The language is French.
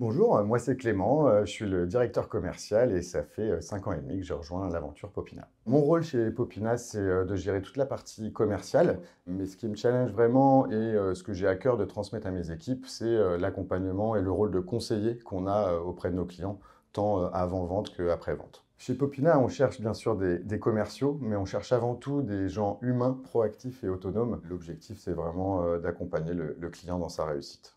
Bonjour, euh, moi c'est Clément, euh, je suis le directeur commercial et ça fait 5 euh, ans et demi que j'ai rejoint l'aventure Popina. Mon rôle chez Popina, c'est de gérer toute la partie commerciale, mais ce qui me challenge vraiment et ce que j'ai à cœur de transmettre à mes équipes, c'est l'accompagnement et le rôle de conseiller qu'on a auprès de nos clients, tant avant-vente qu'après-vente. Chez Popina, on cherche bien sûr des, commerciaux, mais on cherche avant tout des gens humains, proactifs et autonomes. L'objectif, c'est vraiment d'accompagner le client dans sa réussite.